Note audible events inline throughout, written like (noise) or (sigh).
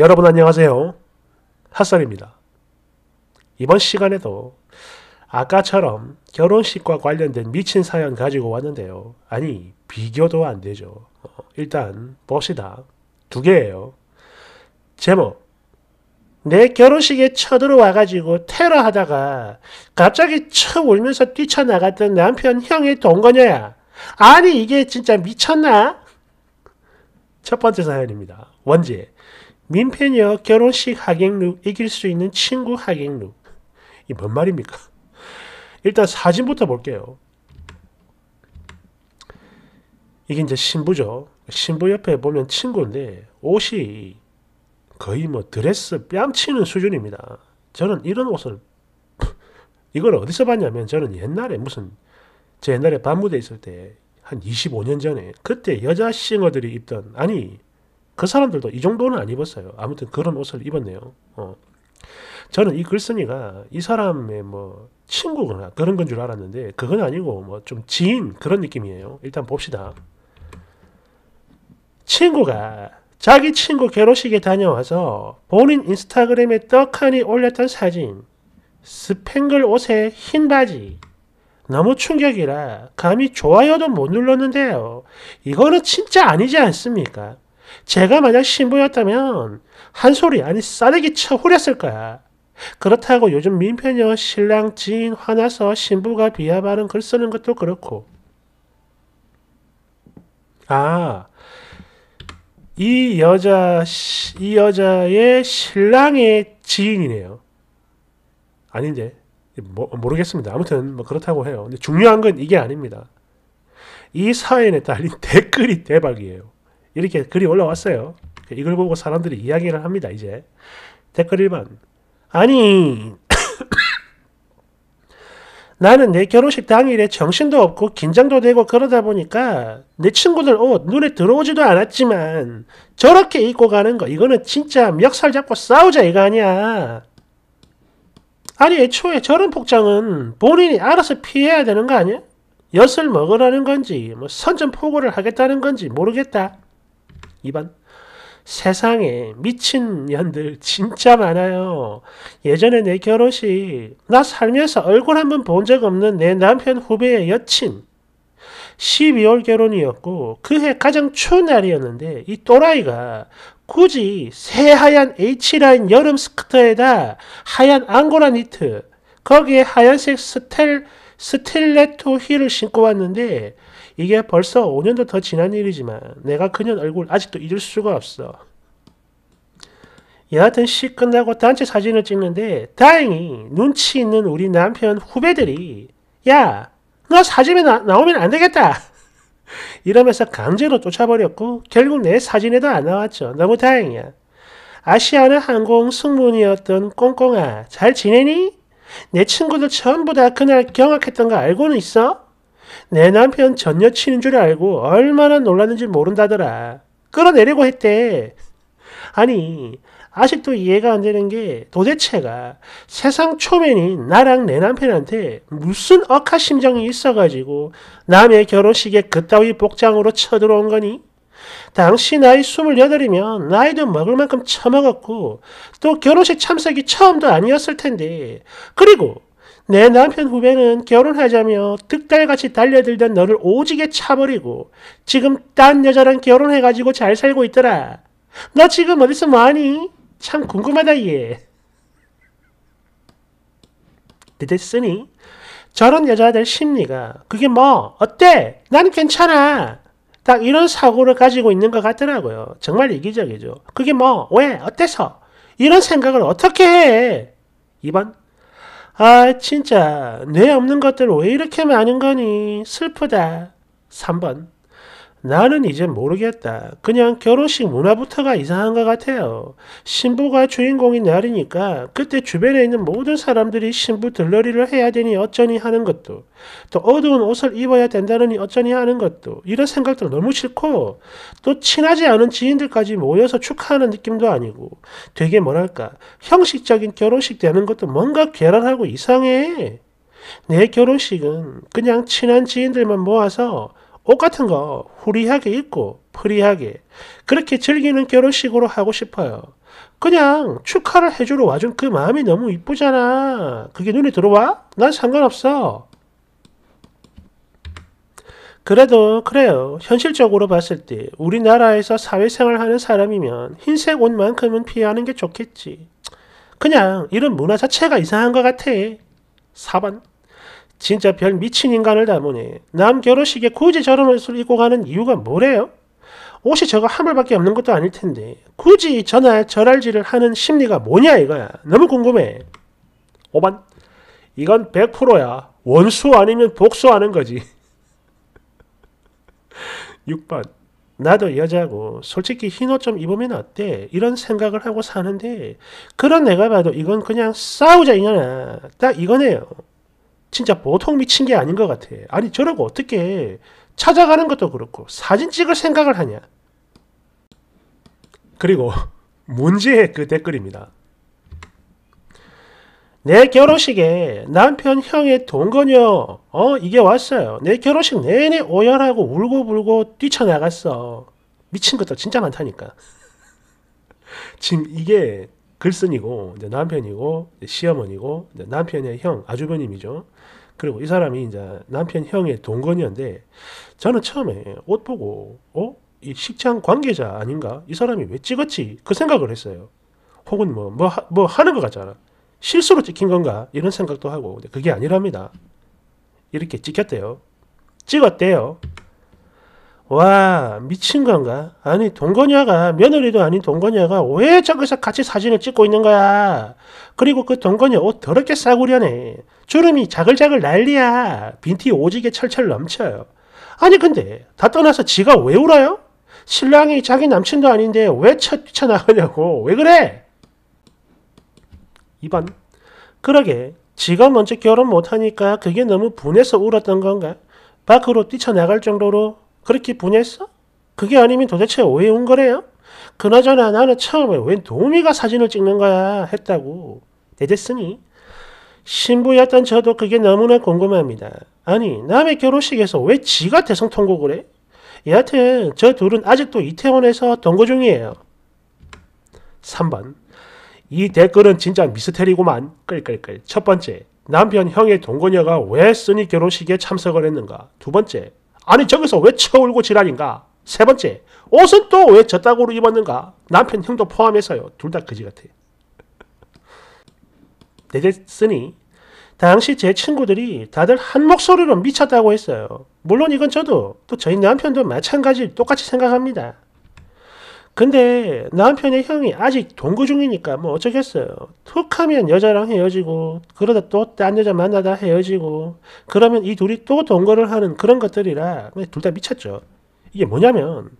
여러분 안녕하세요. 핫설입니다. 이번 시간에도 아까처럼 결혼식과 관련된 미친 사연 가지고 왔는데요. 아니, 비교도 안 되죠. 어, 일단 봅시다. 두 개예요. 제목 내 결혼식에 쳐들어와가지고 테러하다가 갑자기 쳐 울면서 뛰쳐나갔던 남편 형의 동거녀야. 아니 이게 진짜 미쳤나? 첫 번째 사연입니다. 원제 민폐녀 결혼식 하객룩 이길 수 있는 친구 하객룩 이 뭔 말입니까? 일단 사진부터 볼게요. 이게 이제 신부죠. 신부 옆에 보면 친구인데 옷이 거의 뭐 드레스 뺨치는 수준입니다. 저는 이런 옷을 (laughs) 이걸 어디서 봤냐면 저는 옛날에 무슨 제 옛날에 밤무대 있을 때 한 25년 전에 그때 여자 싱어들이 입던 아니 그 사람들도 이 정도는 안 입었어요. 아무튼 그런 옷을 입었네요. 어. 저는 이 글쓴이가 이 사람의 뭐 친구거나 그런 건 줄 알았는데 그건 아니고 뭐 좀 지인 그런 느낌이에요. 일단 봅시다. 친구가 자기 친구 결혼식에 다녀와서 본인 인스타그램에 떡하니 올렸던 사진 스팽글 옷에 흰 바지 너무 충격이라 감히 좋아요도 못 눌렀는데요. 이거는 진짜 아니지 않습니까? 제가 만약 신부였다면 한 소리 아니 싸대기 쳐 후렸을 거야. 그렇다고 요즘 민폐녀 신랑 지인 화나서 신부가 비하하는 글 쓰는 것도 그렇고. 아, 이 여자, 이 여자의 신랑의 지인이네요. 아닌데, 뭐, 모르겠습니다. 아무튼, 뭐, 그렇다고 해요. 근데 중요한 건 이게 아닙니다. 이 사연에 달린 댓글이 대박이에요. 이렇게 글이 올라왔어요. 이걸 보고 사람들이 이야기를 합니다. 이제 댓글 1번 아니 (coughs) 나는 내 결혼식 당일에 정신도 없고 긴장도 되고 그러다 보니까 내 친구들 옷 눈에 들어오지도 않았지만 저렇게 입고 가는 거 이거는 진짜 멱살 잡고 싸우자 이거 아니야. 아니 애초에 저런 폭장은 본인이 알아서 피해야 되는 거 아니야? 엿을 먹으라는 건지 뭐 선전포고를 하겠다는 건지 모르겠다. 2번. 세상에 미친 년들 진짜 많아요. 예전에 내 결혼식, 나 살면서 얼굴 한번 본 적 없는 내 남편 후배의 여친. 12월 결혼이었고 그해 가장 추운 날이었는데 이 또라이가 굳이 새하얀 H라인 여름 스커트에다 하얀 앙고라 니트 거기에 하얀색 스텔 스틸레토 힐을 신고 왔는데 이게 벌써 5년도 더 지난 일이지만 내가 그녀 얼굴 아직도 잊을 수가 없어. 여하튼 시 끝나고 단체 사진을 찍는데 다행히 눈치 있는 우리 남편 후배들이 야 너 사진에 나, 나오면 안 되겠다 (laughs) 이러면서 강제로 쫓아버렸고 결국 내 사진에도 안 나왔죠. 너무 다행이야. 아시아나 항공 승무원이었던 꽁꽁아 잘 지내니? 내 친구들 전부 다 그날 경악했던 거 알고는 있어? 내 남편 전 여친인 줄 알고 얼마나 놀랐는지 모른다더라. 끌어내려고 했대. 아니, 아직도 이해가 안 되는 게 도대체가 세상 초면인 나랑 내 남편한테 무슨 억하 심정이 있어가지고 남의 결혼식에 그따위 복장으로 쳐들어온 거니? 당시 나이 28이면 나이도 먹을 만큼 처먹었고 또 결혼식 참석이 처음도 아니었을 텐데 그리고 내 남편 후배는 결혼하자며 득달같이 달려들던 너를 오지게 차버리고 지금 딴 여자랑 결혼해가지고 잘 살고 있더라. 너 지금 어디서 뭐하니? 참 궁금하다 얘. 됐으니 저런 여자들 심리가 그게 뭐 어때? 나는 괜찮아. 딱 이런 사고를 가지고 있는 것 같더라고요. 정말 이기적이죠. 그게 뭐 왜? 어때서? 이런 생각을 어떻게 해? 2번 아, 진짜. 뇌 없는 것들 왜 이렇게 많은 거니? 슬프다. 3번. 나는 이제 모르겠다. 그냥 결혼식 문화부터가 이상한 것 같아요. 신부가 주인공이 날이니까 그때 주변에 있는 모든 사람들이 신부 들러리를 해야 되니 어쩌니 하는 것도 또 어두운 옷을 입어야 된다느니 어쩌니 하는 것도 이런 생각도 너무 싫고 또 친하지 않은 지인들까지 모여서 축하하는 느낌도 아니고 되게 뭐랄까 형식적인 결혼식 되는 것도 뭔가 괴랄하고 이상해. 내 결혼식은 그냥 친한 지인들만 모아서 옷 같은 거 후리하게 입고 프리하게 그렇게 즐기는 결혼식으로 하고 싶어요. 그냥 축하를 해주러 와준 그 마음이 너무 이쁘잖아. 그게 눈에 들어와? 난 상관없어. 그래도 그래요. 현실적으로 봤을 때 우리나라에서 사회생활 하는 사람이면 흰색 옷만큼은 피하는 게 좋겠지. 그냥 이런 문화 자체가 이상한 것 같아. 4번. 진짜 별 미친 인간을 닮으니 남 결혼식에 굳이 저런 옷을 입고 가는 이유가 뭐래요? 옷이 저거 하물밖에 없는 것도 아닐 텐데 굳이 전날 저랄지를 하는 심리가 뭐냐 이거야 너무 궁금해 5번 이건 100%야 원수 아니면 복수하는 거지 6번 (laughs) 나도 여자고 솔직히 흰 옷 좀 입으면 어때? 이런 생각을 하고 사는데 그런 내가 봐도 이건 그냥 싸우자 이거나 딱 이거네요 진짜 보통 미친 게 아닌 것 같아. 아니 저러고 어떻게 찾아가는 것도 그렇고 사진 찍을 생각을 하냐. 그리고 (laughs) 문제의 그 댓글입니다. 내 결혼식에 남편 형의 동거녀 어 이게 왔어요. 내 결혼식 내내 오열하고 울고 불고 뛰쳐나갔어. 미친 것도 진짜 많다니까. (laughs) 지금 이게 글쓴이고 이제 남편이고 이제 시어머니고 이제 남편의 형 아주버님이죠. 그리고 이 사람이 이제 남편 형의 동건이었는데 저는 처음에 옷 보고 어? 이 식장 관계자 아닌가? 이 사람이 왜 찍었지? 그 생각을 했어요. 혹은 뭐, 뭐, 하, 뭐 하는 것 같잖아. 실수로 찍힌 건가? 이런 생각도 하고. 그게 아니랍니다. 이렇게 찍혔대요. 찍었대요. 와 미친 건가? 아니 동거녀가 며느리도 아닌 동거녀가 왜 저기서 같이 사진을 찍고 있는 거야? 그리고 그 동거녀 옷 더럽게 싸구려네. 주름이 자글자글 난리야. 빈티 오지게 철철 넘쳐요. 아니 근데 다 떠나서 지가 왜 울어요? 신랑이 자기 남친도 아닌데 왜 쳐, 쳐나가냐고. 왜 그래? 2번 그러게 지가 먼저 결혼 못하니까 그게 너무 분해서 울었던 건가? 밖으로 뛰쳐나갈 정도로 그렇게 보냈어 그게 아니면 도대체 왜 온 거래요? 그나저나 나는 처음에 웬 도미가 사진을 찍는 거야 했다고 대댔으니 신부였던 저도 그게 너무나 궁금합니다. 아니 남의 결혼식에서 왜 지가 대성 통곡을 해? 여하튼 저 둘은 아직도 이태원에서 동거 중이에요. 3번 이 댓글은 진짜 미스테리고만 끌끌끌 첫 번째 남편 형의 동거녀가 왜 쓰니 결혼식에 참석을 했는가 두 번째 아니 저기서 왜 쳐울고 지랄인가? 세 번째, 옷은 또 왜 저따구로 입었는가? 남편 형도 포함해서요. 둘 다 거지 같아 내됐으니 당시 제 친구들이 다들 한 목소리로 미쳤다고 했어요. 물론 이건 저도 또 저희 남편도 마찬가지 똑같이 생각합니다. 근데 남편의 형이 아직 동거 중이니까 뭐 어쩌겠어요. 툭 하면 여자랑 헤어지고 그러다 또 딴 여자 만나다 헤어지고 그러면 이 둘이 또 동거를 하는 그런 것들이라 둘 다 미쳤죠. 이게 뭐냐면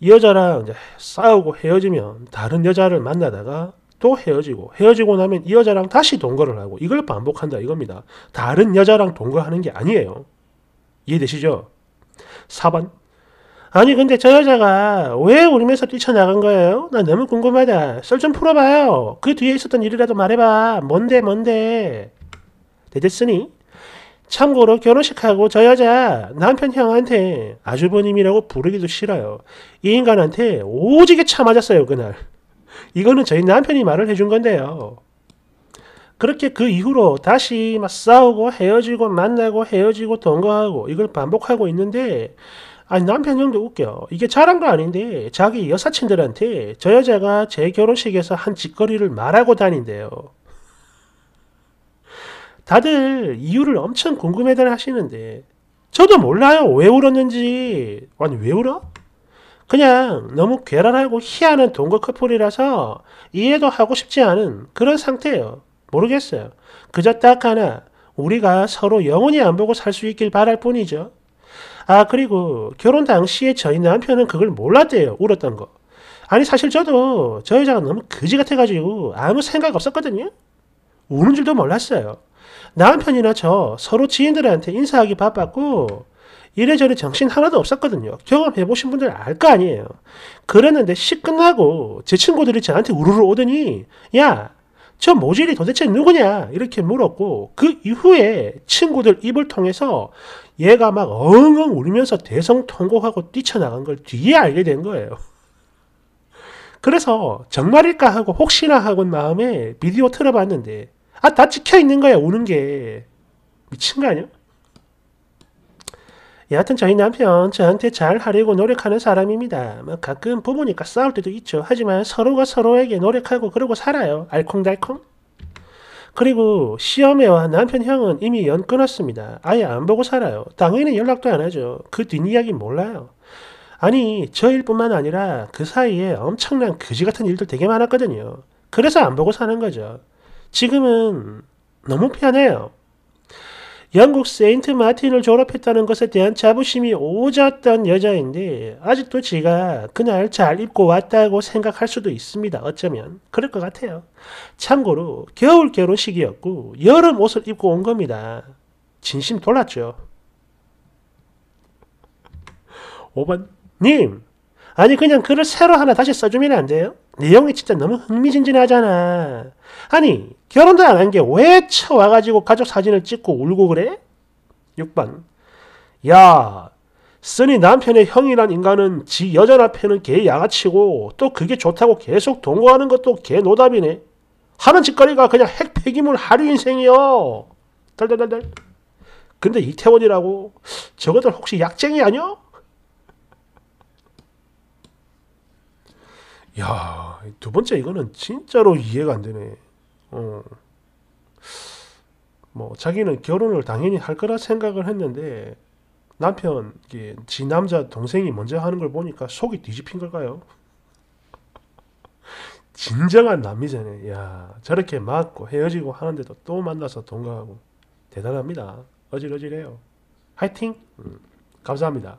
이 여자랑 이제 싸우고 헤어지면 다른 여자를 만나다가 또 헤어지고 헤어지고 나면 이 여자랑 다시 동거를 하고 이걸 반복한다 이겁니다. 다른 여자랑 동거하는 게 아니에요. 이해되시죠? 4번 아니 근데 저 여자가 왜 울면서 뛰쳐나간 거예요? 나 너무 궁금하다. 썰 좀 풀어봐요. 그 뒤에 있었던 일이라도 말해봐. 뭔데 뭔데. 대됐으니 참고로 결혼식하고 저 여자 남편 형한테 아주버님이라고 부르기도 싫어요. 이 인간한테 오지게 참맞았어요 그날. 이거는 저희 남편이 말을 해준 건데요. 그렇게 그 이후로 다시 막 싸우고 헤어지고 만나고 헤어지고 동거하고 이걸 반복하고 있는데 아니 남편 형도 웃겨. 이게 잘한 거 아닌데 자기 여사친들한테 저 여자가 제 결혼식에서 한 짓거리를 말하고 다닌대요. 다들 이유를 엄청 궁금해들 하시는데 저도 몰라요. 왜 울었는지. 아니 왜 울어? 그냥 너무 괴랄하고 희한한 동거 커플이라서 이해도 하고 싶지 않은 그런 상태예요. 모르겠어요. 그저 딱 하나 우리가 서로 영원히 안 보고 살 수 있길 바랄 뿐이죠. 아 그리고 결혼 당시에 저희 남편은 그걸 몰랐대요. 울었던 거. 아니 사실 저도 저 여자가 너무 거지 같아가지고 아무 생각 없었거든요. 우는 줄도 몰랐어요. 남편이나 저 서로 지인들한테 인사하기 바빴고 이래저래 정신 하나도 없었거든요. 경험해보신 분들 알 거 아니에요. 그랬는데 시 끝나고 제 친구들이 저한테 우르르 오더니 야저 모질이 도대체 누구냐? 이렇게 물었고, 그 이후에 친구들 입을 통해서 얘가 막 엉엉 울면서 대성통곡하고 뛰쳐나간 걸 뒤에 알게 된 거예요. 그래서 정말일까 하고 혹시나 하고 마음에 비디오 틀어봤는데, 아, 다 찍혀있는 거야, 우는 게. 미친 거 아니야? 여하튼 저희 남편 저한테 잘 하려고 노력하는 사람입니다. 뭐 가끔 부부니까 싸울 때도 있죠. 하지만 서로가 서로에게 노력하고 그러고 살아요. 알콩달콩. 그리고 시어매와 남편 형은 이미 연 끊었습니다. 아예 안 보고 살아요. 당연히 연락도 안 하죠. 그 뒷이야기 몰라요. 아니 저 일뿐만 아니라 그 사이에 엄청난 그지 같은 일들 되게 많았거든요. 그래서 안 보고 사는 거죠. 지금은 너무 편해요. 영국 세인트 마틴을 졸업했다는 것에 대한 자부심이 오졌던 여자인데 아직도 지가 그날 잘 입고 왔다고 생각할 수도 있습니다. 어쩌면 그럴 것 같아요. 참고로 겨울 결혼식이었고 여름 옷을 입고 온 겁니다. 진심 돌랐죠. 5번님 아니 그냥 글을 새로 하나 다시 써주면 안 돼요? 내용이 진짜 너무 흥미진진하잖아. 아니 결혼도 안 한 게 왜 쳐와가지고 가족 사진을 찍고 울고 그래? 6번 야 쓰니 남편의 형이란 인간은 지 여전 앞에는 개 양아치고 또 그게 좋다고 계속 동거하는 것도 개 노답이네. 하는 짓거리가 그냥 핵 폐기물 하류 인생이요. 달달달달. 근데 이태원이라고 저것들 혹시 약쟁이 아니야? 야, 두 번째 이거는 진짜로 이해가 안 되네. 어. 뭐 자기는 결혼을 당연히 할 거라 생각을 했는데 남편, 지 남자 동생이 먼저 하는 걸 보니까 속이 뒤집힌 걸까요? 진정한 남미잖아요. 야, 저렇게 맞고 헤어지고 하는데도 또 만나서 동거하고 대단합니다. 어질어질해요. 화이팅! 음, 감사합니다.